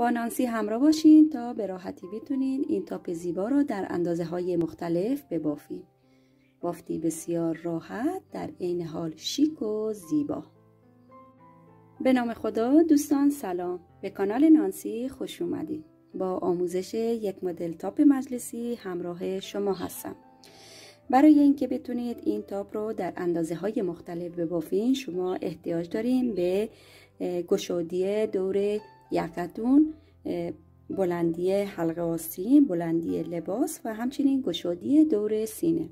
با نانسی همراه باشین تا به راحتی بتونین این تاپ زیبا رو در اندازه های مختلف ببافین. بافتی بسیار راحت در عین حال شیک و زیبا. به نام خدا دوستان سلام به کانال نانسی خوش اومدید. با آموزش یک مدل تاپ مجلسی همراه شما هستم. برای اینکه بتونید این تاپ رو در اندازه های مختلف ببافین شما احتیاج داریم به گشادی دور یقدون بلندی حلقه آستین بلندی لباس و همچنین گشادی دور سینه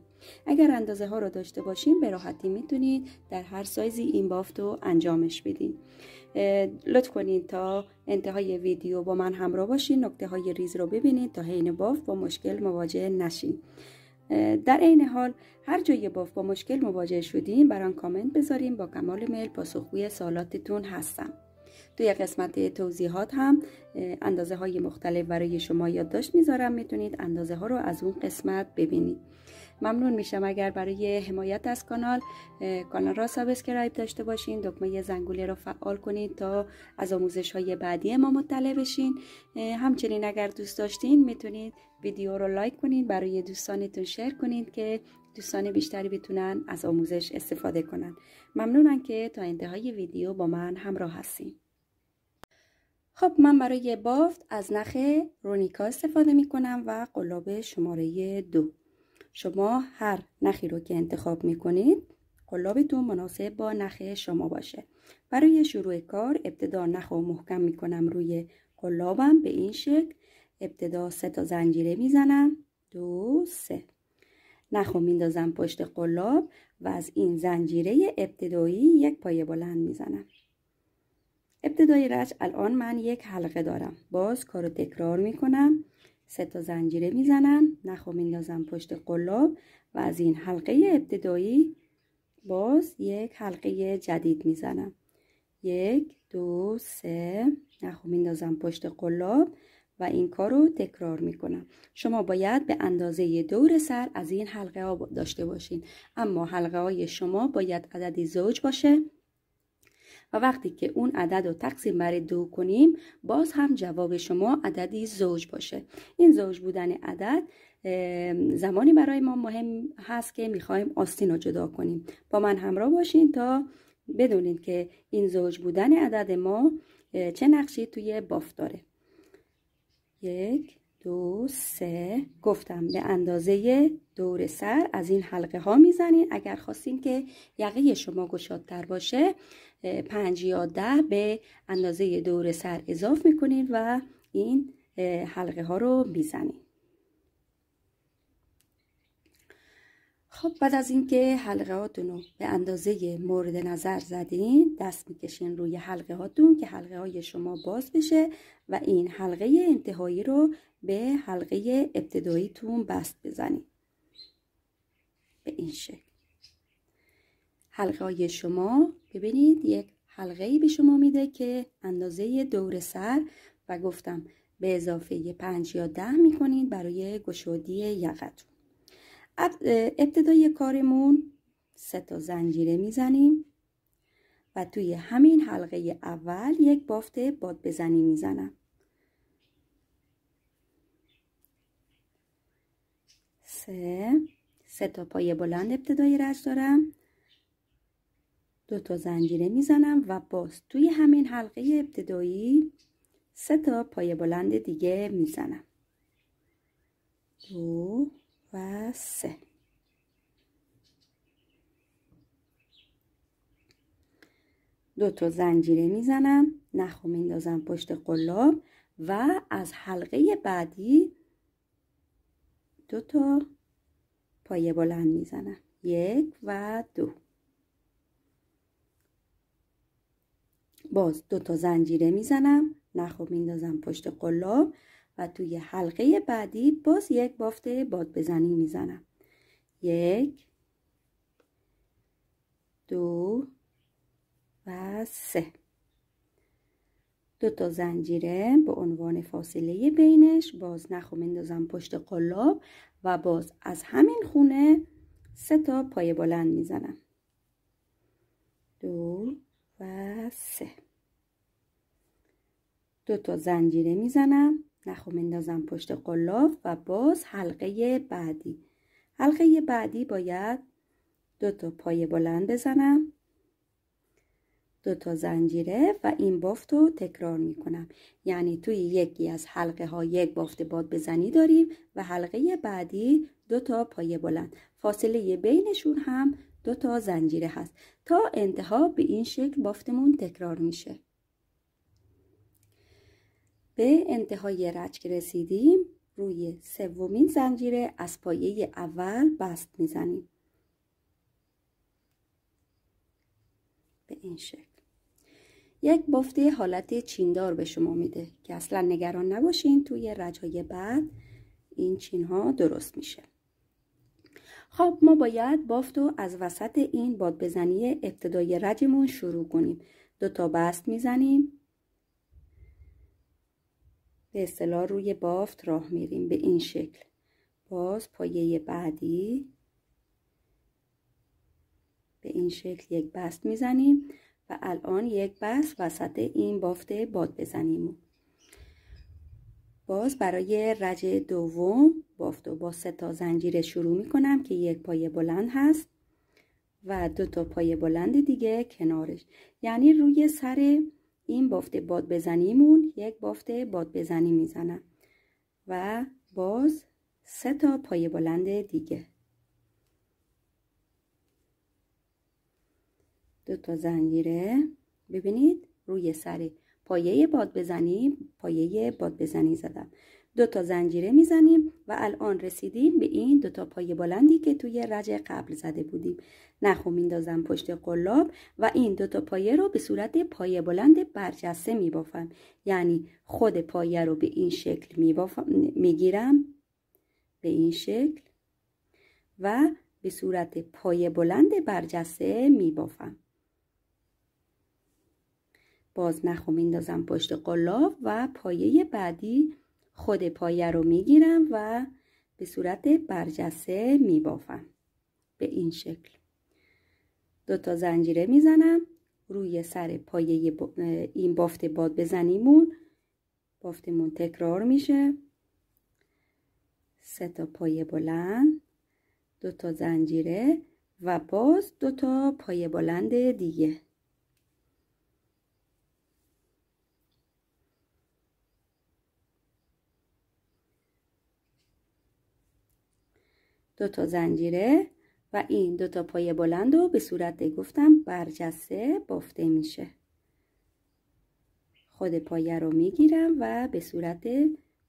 اگر اندازه ها رو داشته باشیم به راحتی میتونید در هر سایزی این بافت رو انجامش بدین لطف کنید تا انتهای ویدیو با من همراه باشین نکته های ریز رو ببینید تا حین بافت با مشکل مواجه نشین در عین حال هر جای بافت با مشکل مواجه شدین بران کامنت بذارین با کمال میل پاسخگوی سوالاتتون هستم توی قسمت توضیحات هم اندازه های مختلف برای شما یادداشت میذارم میتونید اندازه ها رو از اون قسمت ببینید ممنون میشم اگر برای حمایت از کانال کانال را سابسکرایب داشته باشین دکمه زنگوله را فعال کنید تا از آموزش های بعدی ما مطلع بشین همچنین اگر دوست داشتین میتونید ویدیو رو لایک کنید برای دوستانتون شیر کنید که دوستان بیشتری بتونن از آموزش استفاده کنن ممنونم که تا انتهای ویدیو با من همراه هستین خب من برای بافت از نخ رونیکا استفاده می کنم و قلاب شماره دو شما هر نخی رو که انتخاب می کنید قلابتون مناسب با نخ شما باشه برای شروع کار ابتدا نخ رو محکم می کنم روی قلابم به این شکل ابتدا سه تا زنجیره میزنم دو سه نخ رو میندازم پشت قلاب و از این زنجیره ابتدایی یک پایه بلند میزنم ابتدای رج الان من یک حلقه دارم باز کارو رو تکرار میکنم سه تا زنجیره میزنم نخو میندازم پشت قلاب و از این حلقه ابتدایی باز یک حلقه جدید میزنم یک دو سه نخو میندازم پشت قلاب و این کارو تکرار میکنم شما باید به اندازه دور سر از این حلقه ها داشته باشین اما حلقه های شما باید عددی زوج باشه و وقتی که اون عدد رو تقسیم بر دو کنیم باز هم جواب شما عددی زوج باشه این زوج بودن عدد زمانی برای ما مهم هست که میخوایم آستین رو جدا کنیم با من همراه باشین تا بدونید که این زوج بودن عدد ما چه نقشی توی بافت داره یک دو سه گفتم به اندازه دور سر از این حلقه ها میزنین اگر خواستین که یقه شما گشادتر باشه پنج یا ده به اندازه دور سر اضاف میکنین و این حلقه ها رو میزنین خب بعد از اینکه حلقه هاتون رو به اندازه مورد نظر زدین دست میکشین روی حلقه هاتون که حلقه های شما باز بشه و این حلقه انتهایی رو به حلقه ابتداییتون بست بزنید به این شکل حلقه های شما ببینید یک حلقه ای به شما میده که اندازه دور سر و گفتم به اضافه 5 یا 10 میکنید برای گشودی یقتون ابتدای کارمون سه تا زنجیره میزنیم و توی همین حلقه اول یک بافت باد بزنی میزنم سه سه تا پای بلند ابتدایی رش دارم دو تا زنجیره میزنم و باز توی همین حلقه ابتدایی سه تا پای بلند دیگه میزنم دو و سه دو تا زنجیره میزنم نخو میندازم پشت قلاب و از حلقه بعدی دو تا پایه بلند میزنم یک و دو باز دو تا زنجیره میزنم نخو میندازم پشت قلاب و توی حلقه بعدی باز یک بافت باد بزنی میزنم یک دو و سه دو تا زنجیره به عنوان فاصله بینش باز نخو میندازم پشت قلاب و باز از همین خونه سه تا پای بلند میزنم دو و سه دو تا زنجیره میزنم نخو میندازم پشت قلاب و باز حلقه بعدی حلقه بعدی باید دو تا پای بلند بزنم دو تا زنجیره و این بافت رو تکرار کنم یعنی توی یکی از حلقه ها یک بافت باد بزنی داریم و حلقه بعدی دو تا پایه بلند فاصله بینشون هم دو تا زنجیره هست تا انتها به این شکل بافتمون تکرار میشه به انتهای رچ رسیدیم روی سومین زنجیره از پایه اول بست میزنیم به این شکل یک بافته حالت چیندار به شما میده که اصلا نگران نباشین توی رجای بعد این چین ها درست میشه خب ما باید بافت رو از وسط این باد بزنی ابتدای رجمون شروع کنیم دو تا بست میزنیم به اصطلاح روی بافت راه میریم به این شکل باز پایه بعدی به این شکل یک بست میزنیم و الان یک بست وسط این بافته باد بزنیم باز برای رج دوم بافت و با سه تا زنجیره شروع می کنم که یک پایه بلند هست و دو تا پایه بلند دیگه کنارش یعنی روی سر این بافت باد بزنیمون یک بافت باد بزنی میزنم و باز سه تا پایه بلند دیگه دو تا زنجیره ببینید روی سر پایه باد بزنیم پایه باد بزنی زدم دو تا زنجیره میزنیم و الان رسیدیم به این دو تا پایه بلندی که توی رج قبل زده بودیم نخو میندازم پشت قلاب و این دو تا پایه رو به صورت پایه بلند برجسته میبافم یعنی خود پایه رو به این شکل میگیرم به این شکل و به صورت پایه بلند برجسته میبافم باز نخو میندازم پشت قلاب و پایه بعدی خود پایه رو میگیرم و به صورت برجسته میبافم به این شکل دو تا زنجیره میزنم روی سر پایه این بافت باد بزنیمون بافتمون تکرار میشه سه تا پایه بلند دو تا زنجیره و باز دو تا پایه بلند دیگه دو تا زنجیره و این دو تا پایه بلند رو به صورت گفتم برجسته بافته میشه خود پایه رو میگیرم و به صورت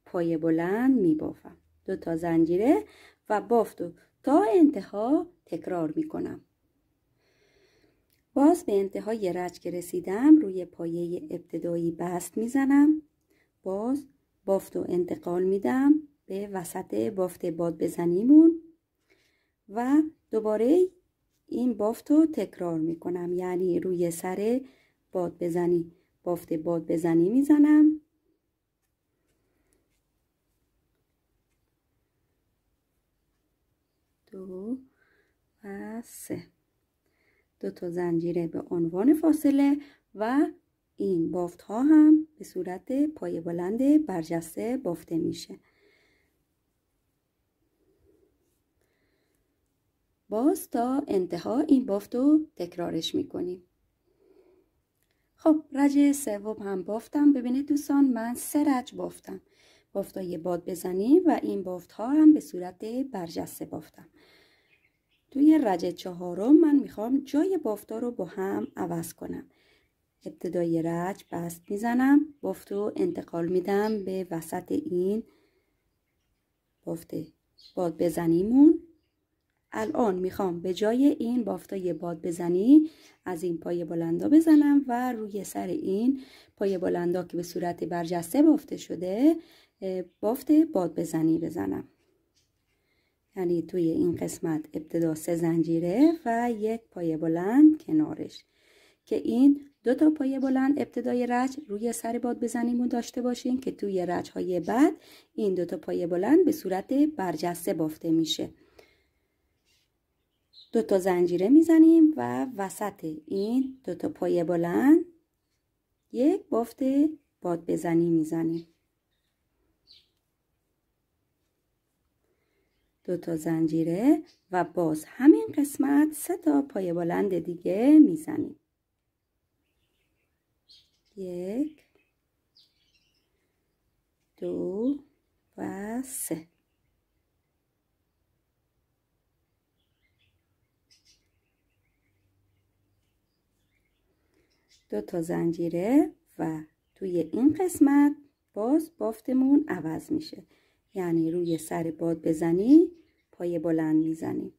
پایه بلند میبافم دو تا زنجیره و بافت رو تا انتها تکرار میکنم باز به انتهای رج که رسیدم روی پایه ابتدایی بست میزنم باز بافت و انتقال میدم به وسط بافت باد بزنیمون و دوباره این بافت رو تکرار میکنم یعنی روی سر باد بزنی بافت باد بزنی میزنم دو و سه دو تا زنجیره به عنوان فاصله و این بافت ها هم به صورت پای بلند برجسته بافته میشه باز تا انتها این بافت رو تکرارش میکنیم خب رج سوم هم بافتم ببینید دوستان من سه رج بافتم بافتای باد بزنیم و این بافت ها هم به صورت برجسته بافتم توی رج چهارم من میخوام جای بافتا رو با هم عوض کنم ابتدای رج بست میزنم بافت رو انتقال میدم به وسط این بافت باد بزنیمون الان میخوام به جای این بافتای باد بزنی از این پای بلندا بزنم و روی سر این پای بلندا که به صورت برجسته بافته شده بافت باد بزنی بزنم یعنی توی این قسمت ابتدا سه زنجیره و یک پای بلند کنارش که این دو تا پایه بلند ابتدای رج روی سر باد بزنیم داشته باشین که توی رج های بعد این دو تا پایه بلند به صورت برجسته بافته میشه دو تا زنجیره میزنیم و وسط این دو تا پایه بلند یک بافت باد بزنی میزنیم دو تا زنجیره و باز همین قسمت سه تا پایه بلند دیگه میزنیم یک دو و سه دو تا زنجیره و توی این قسمت باز بافتمون عوض میشه یعنی روی سر باد بزنی پای بلند میزنیم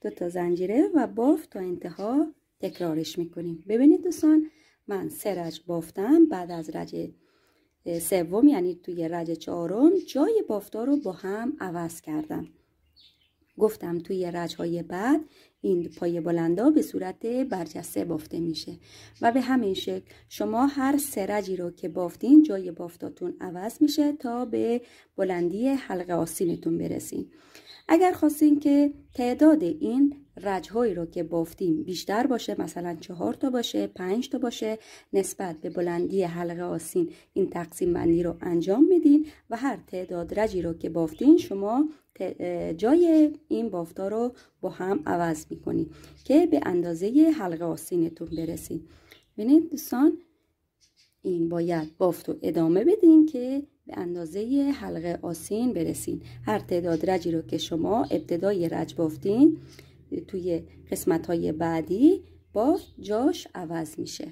دو تا زنجیره و بافت تا انتها تکرارش میکنیم ببینید دوستان من سه رج بافتم بعد از رج سوم یعنی توی رج چهارم جای بافتا رو با هم عوض کردم گفتم توی رج های بعد این پای بلندا به صورت برجسته بافته میشه و به همین شکل شما هر سرجی رو که بافتین جای بافتاتون عوض میشه تا به بلندی حلقه آسینتون برسین اگر خواستین که تعداد این رجهایی رو که بافتیم بیشتر باشه مثلا چهار تا باشه پنج تا باشه نسبت به بلندی حلقه آسین این تقسیم بندی رو انجام میدین و هر تعداد رجی رو که بافتین شما جای این بافتا رو با هم عوض میکنید که به اندازه حلقه آسینتون برسید ببینید دوستان این باید بافت رو ادامه بدین که به اندازه حلقه آسین برسید هر تعداد رجی رو که شما ابتدای رج بافتین توی قسمت های بعدی با جاش عوض میشه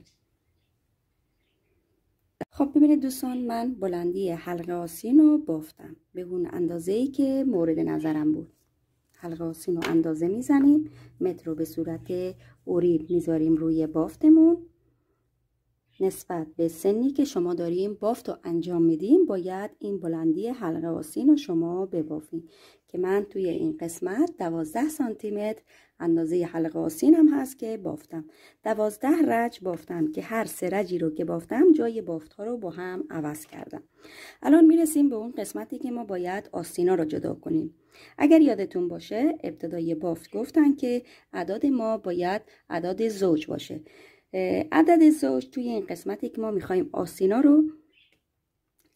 خب ببینید دوستان من بلندی حلقه آسین رو بافتم به اون اندازه ای که مورد نظرم بود حلقه آسین رو اندازه میزنیم متر رو به صورت اوریب میذاریم روی بافتمون نسبت به سنی که شما داریم بافت رو انجام میدیم باید این بلندی حلقه آسین رو شما ببافیم که من توی این قسمت دوازده سانتیمتر اندازه حلقه آسین هم هست که بافتم دوازده رج بافتم که هر سه رجی رو که بافتم جای بافت ها رو با هم عوض کردم الان میرسیم به اون قسمتی که ما باید آسینا رو جدا کنیم اگر یادتون باشه ابتدای بافت گفتن که عداد ما باید عداد زوج باشه عدد زوج توی این قسمتی که ما میخوایم آسینا رو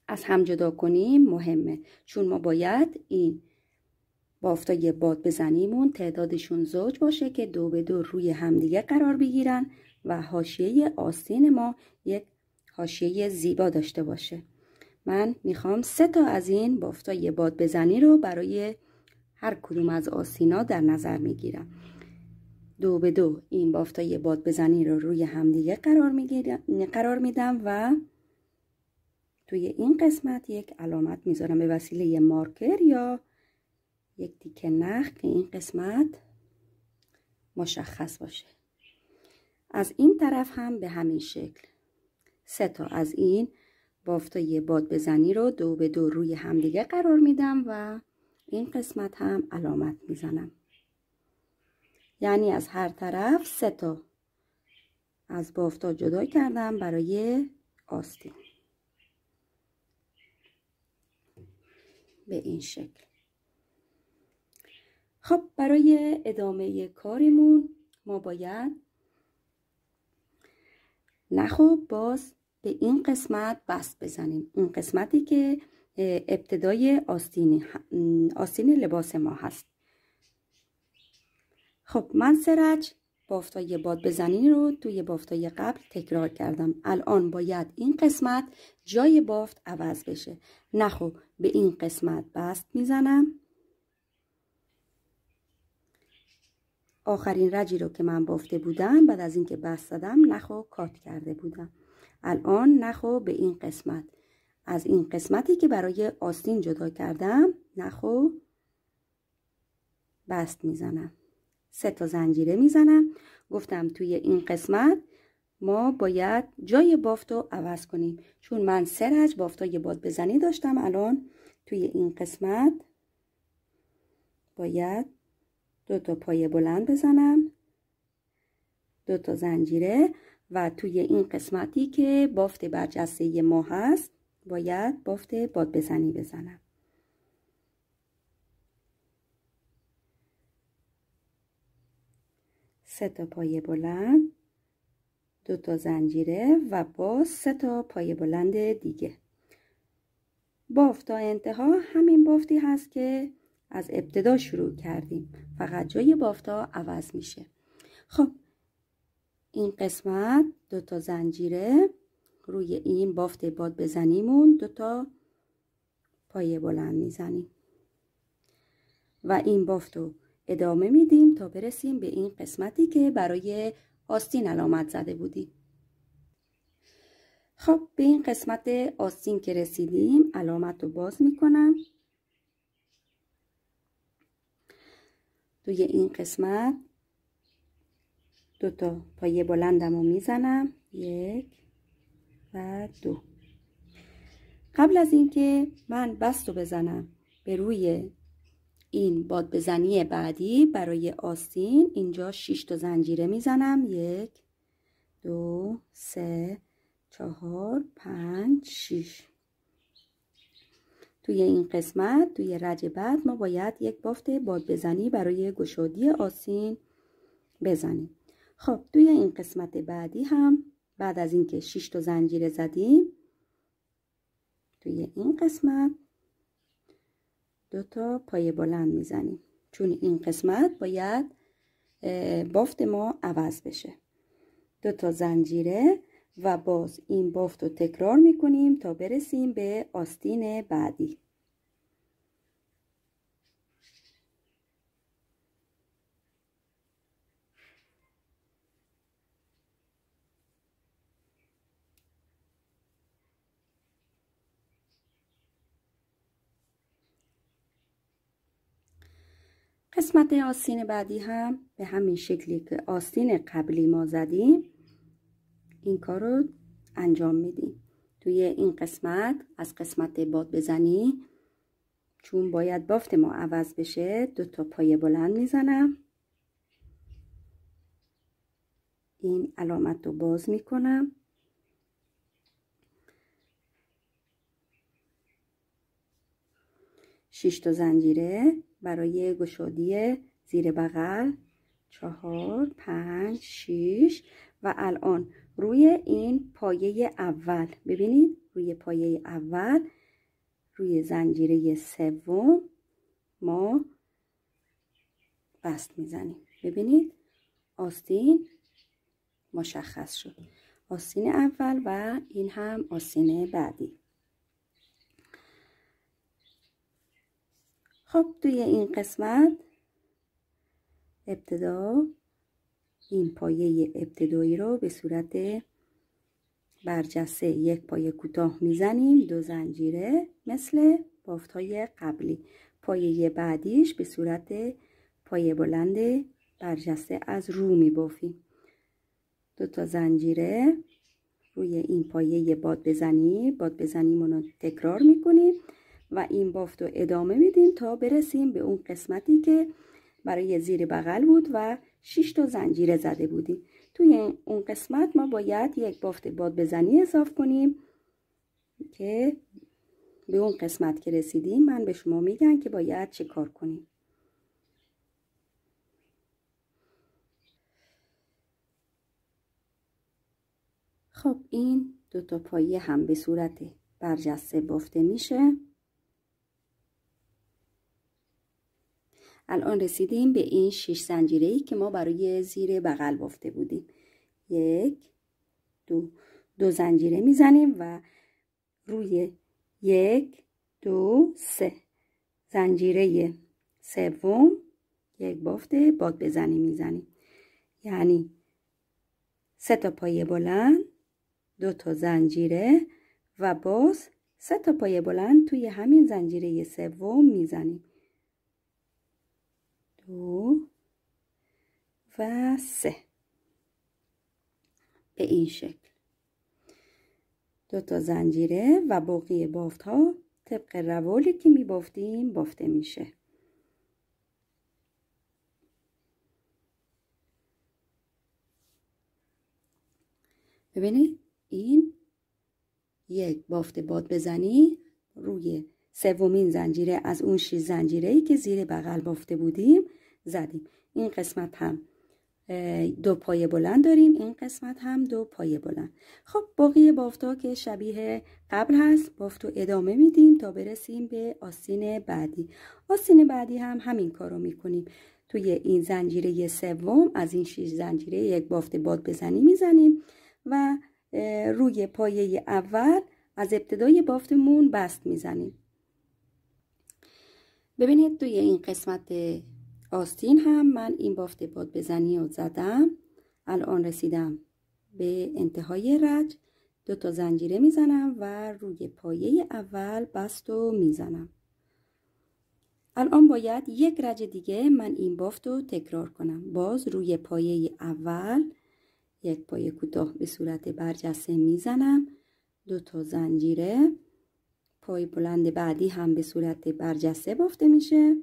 از هم جدا کنیم مهمه چون ما باید این بافتای باد بزنیمون تعدادشون زوج باشه که دو به دو روی همدیگه قرار بگیرن و حاشیه آستین ما یک حاشیه زیبا داشته باشه من میخوام سه تا از این بافتای باد بزنی رو برای هر کدوم از آستینا در نظر میگیرم دو به دو این بافتای باد بزنی رو روی همدیگه قرار میگیرم قرار میدم و توی این قسمت یک علامت میذارم به وسیله مارکر یا یک تیکه نخ که این قسمت مشخص باشه از این طرف هم به همین شکل سه تا از این بافتای باد بزنی رو دو به دو روی همدیگه قرار میدم و این قسمت هم علامت میزنم یعنی از هر طرف سه تا از بافتا جدا کردم برای آستین به این شکل خب برای ادامه کارمون ما باید نخو باز به این قسمت بست بزنیم این قسمتی که ابتدای آستین, آستین لباس ما هست خب من سرج بافتای باد بزنی رو توی بافتای قبل تکرار کردم الان باید این قسمت جای بافت عوض بشه نخو به این قسمت بست میزنم آخرین رجی رو که من بافته بودم بعد از اینکه بست زدم نخو کات کرده بودم الان نخو به این قسمت از این قسمتی که برای آستین جدا کردم نخو بست میزنم سه تا زنجیره میزنم گفتم توی این قسمت ما باید جای بافت رو عوض کنیم چون من سه رج بافتای باد بزنی داشتم الان توی این قسمت باید دو تا پایه بلند بزنم دو تا زنجیره و توی این قسمتی که بافت برجسته ما هست باید بافت باد بزنی بزنم سه تا پایه بلند دو تا زنجیره و باز سه تا پایه بلند دیگه بافت تا انتها همین بافتی هست که از ابتدا شروع کردیم فقط جای بافتا عوض میشه خب این قسمت دو تا زنجیره روی این بافت باد بزنیمون دو تا پایه بلند میزنیم و این بافت رو ادامه میدیم تا برسیم به این قسمتی که برای آستین علامت زده بودیم خب به این قسمت آستین که رسیدیم علامت رو باز میکنم توی این قسمت دو تا پایه بلندم رو میزنم یک و دو قبل از اینکه من بست رو بزنم به روی این باد بزنی بعدی برای آستین اینجا 6 تا زنجیره میزنم یک دو سه چهار پنج شیش توی این قسمت توی رج بعد ما باید یک بافت باد بزنی برای گشادی آسین بزنیم خب توی این قسمت بعدی هم بعد از اینکه 6 تا زنجیره زدیم توی این قسمت دو تا پای بلند میزنیم چون این قسمت باید بافت ما عوض بشه دو تا زنجیره و باز این بافت رو تکرار میکنیم تا برسیم به آستین بعدی قسمت آستین بعدی هم به همین شکلی که آستین قبلی ما زدیم این کار رو انجام میدیم توی این قسمت از قسمت باد بزنی چون باید بافت ما عوض بشه دو تا پایه بلند میزنم این علامت رو باز میکنم شش تا زنجیره برای گشادی زیر بغل چهار پنج شیش و الان روی این پایه اول ببینید روی پایه اول روی زنجیره سوم ما بست میزنیم ببینید آستین مشخص شد آستین اول و این هم آستین بعدی خب توی این قسمت ابتدا این پایه ابتدایی رو به صورت برجسته یک پایه کوتاه میزنیم دو زنجیره مثل بافت های قبلی پایه بعدیش به صورت پایه بلند برجسته از رو می دو تا زنجیره روی این پایه باد بزنیم باد بزنیم رو تکرار میکنیم و این بافت رو ادامه میدیم تا برسیم به اون قسمتی که برای زیر بغل بود و 6 تا زنجیره زده بودیم توی اون قسمت ما باید یک بافت باد بزنی اضاف کنیم که به اون قسمت که رسیدیم من به شما میگم که باید چه کار کنیم خب این دو تا پایه هم به صورت برجسته بافته میشه الان رسیدیم به این شش زنجیره ای که ما برای زیر بغل بافته بودیم یک دو دو زنجیره میزنیم و روی یک دو سه زنجیره سوم یک بافته باد بزنی میزنیم یعنی سه تا پایه بلند دو تا زنجیره و باز سه تا پایه بلند توی همین زنجیره سوم میزنیم دو و سه به این شکل دو تا زنجیره و باقی بافت ها طبق روالی که می بافتیم بافته میشه ببینید این یک بافت باد بزنی روی سومین زنجیره از اون شیش زنجیره ای که زیر بغل بافته بودیم زدیم این قسمت هم دو پایه بلند داریم این قسمت هم دو پایه بلند خب باقی بافتا که شبیه قبل هست بافتو ادامه میدیم تا برسیم به آسین بعدی آستین بعدی هم همین کارو میکنیم توی این زنجیره سوم از این شیش زنجیره یک بافت باد بزنی میزنیم و روی پایه اول از ابتدای بافتمون بست میزنیم ببینید توی این قسمت آستین هم من این بافت باد بزنی و زدم الان رسیدم به انتهای رج دو تا زنجیره میزنم و روی پایه اول بست و میزنم الان باید یک رج دیگه من این بافت رو تکرار کنم باز روی پایه اول یک پایه کوتاه به صورت برجسته میزنم دو تا زنجیره پای بلند بعدی هم به صورت برجسته بافته میشه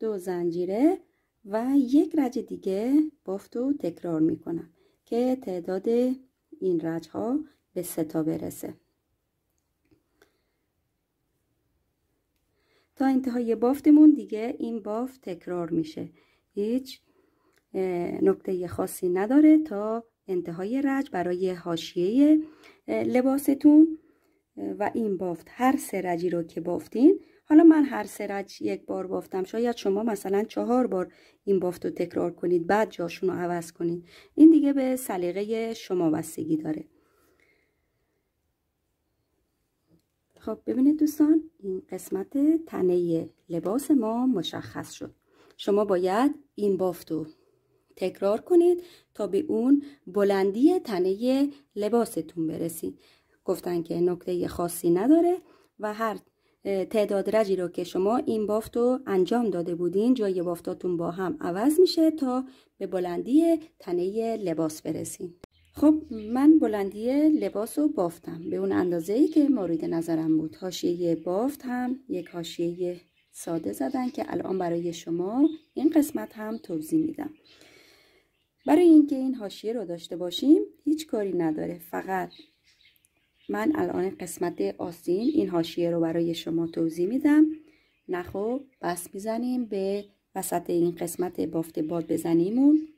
دو زنجیره و یک رج دیگه بافت و تکرار میکنم که تعداد این رج ها به تا برسه تا انتهای بافتمون دیگه این بافت تکرار میشه هیچ نکته خاصی نداره تا انتهای رج برای حاشیه لباستون و این بافت هر سرجی رو که بافتین حالا من هر سرج یک بار بافتم شاید شما مثلا چهار بار این بافت رو تکرار کنید بعد جاشون رو عوض کنید این دیگه به سلیقه شما بستگی داره خب ببینید دوستان این قسمت تنه لباس ما مشخص شد شما باید این بافت رو تکرار کنید تا به اون بلندی تنه لباستون برسید گفتن که نکته خاصی نداره و هر تعداد رجی رو که شما این بافت رو انجام داده بودین جای بافتاتون با هم عوض میشه تا به بلندی تنه لباس برسین خب من بلندی لباس رو بافتم به اون اندازه ای که مورد نظرم بود هاشیه بافت هم یک هاشیه ساده زدن که الان برای شما این قسمت هم توضیح میدم برای اینکه این هاشیه رو داشته باشیم هیچ کاری نداره فقط من الان قسمت آسین این حاشیه رو برای شما توضیح میدم نخو بس میزنیم به وسط این قسمت بافت باد بزنیمون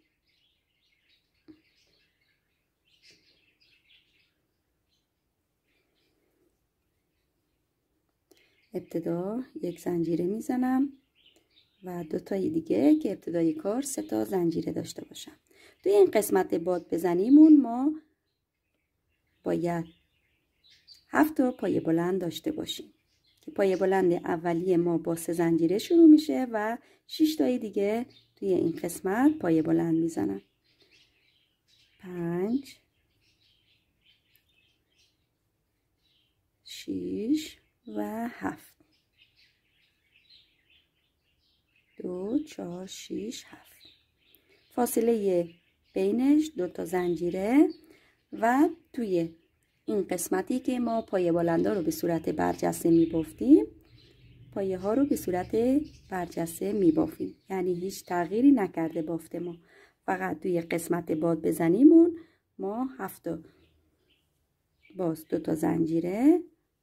ابتدا یک زنجیره میزنم و دو تای دیگه که ابتدای کار سه تا زنجیره داشته باشم توی این قسمت باد بزنیمون ما باید هفت تا پایه بلند داشته باشیم که پای بلند اولی ما با سه زنجیره شروع میشه و شش تای دیگه توی این قسمت پای بلند میزنم پنج شیش و هفت دو چهار شیش هفت فاصله بینش دو تا زنجیره و توی این قسمتی که ما پایه بلنده رو به صورت برجسته می بافتیم پایه ها رو به صورت برجسته می بافیم یعنی هیچ تغییری نکرده بافت ما فقط توی قسمت باد بزنیمون ما هفت باز دو تا زنجیره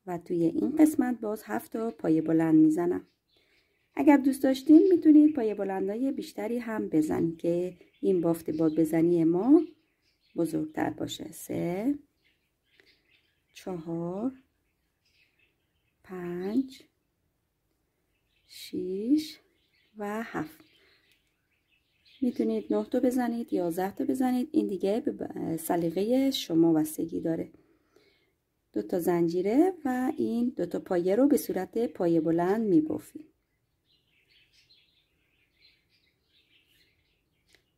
و توی این قسمت باز هفت تا پایه بلند میزنم اگر دوست داشتین میتونید پایه بلندای بیشتری هم بزنید که این بافت باد بزنی ما بزرگتر باشه سه چهار پنج شیش و هفت میتونید نه تا بزنید یازده تا بزنید این دیگه به سلیقه شما وستگی داره دو تا زنجیره و این دو تا پایه رو به صورت پایه بلند میبافیم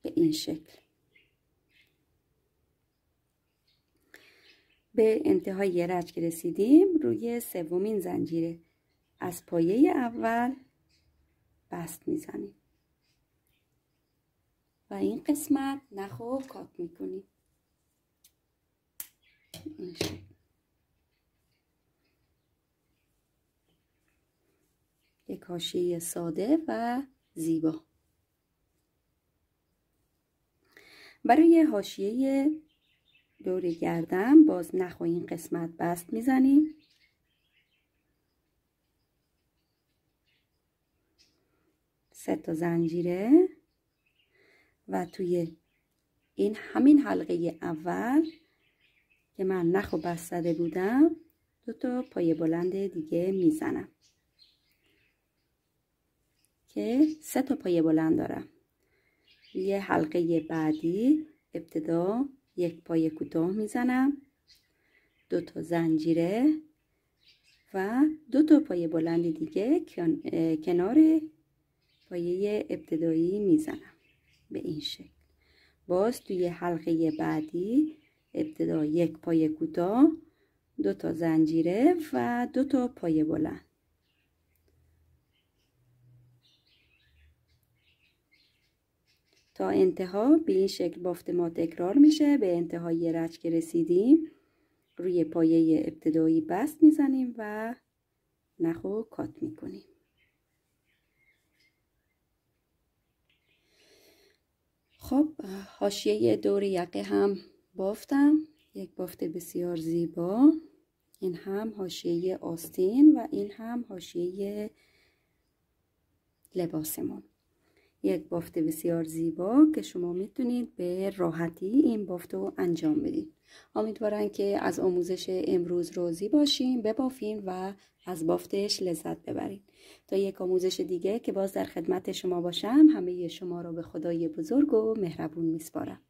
به این شکل به انتهای یه رج رسیدیم روی سومین زنجیره از پایه اول بست میزنیم و این قسمت نخو کات میکنیم یک حاشیه ساده و زیبا برای حاشیه دور گردن باز نخ این قسمت بست میزنیم سه تا زنجیره و توی این همین حلقه اول که من نخو و بست بودم دو تا پای بلند دیگه میزنم که سه تا پایه بلند دارم یه حلقه بعدی ابتدا یک پای کوتاه میزنم دو تا زنجیره و دو تا پای بلند دیگه کنار پایه ابتدایی میزنم به این شکل باز توی حلقه بعدی ابتدا یک پای کوتاه دو تا زنجیره و دو تا پای بلند تا انتها به این شکل بافت ما تکرار میشه به انتهای رج که رسیدیم روی پایه ابتدایی بست میزنیم و نخو کات میکنیم خب حاشیه دور یقه هم بافتم یک بافت بسیار زیبا این هم حاشیه آستین و این هم حاشیه لباسمون یک بافت بسیار زیبا که شما میتونید به راحتی این بافت رو انجام بدید امیدوارم که از آموزش امروز روزی باشیم ببافیم و از بافتش لذت ببرید تا یک آموزش دیگه که باز در خدمت شما باشم همه شما را به خدای بزرگ و مهربون میسپارم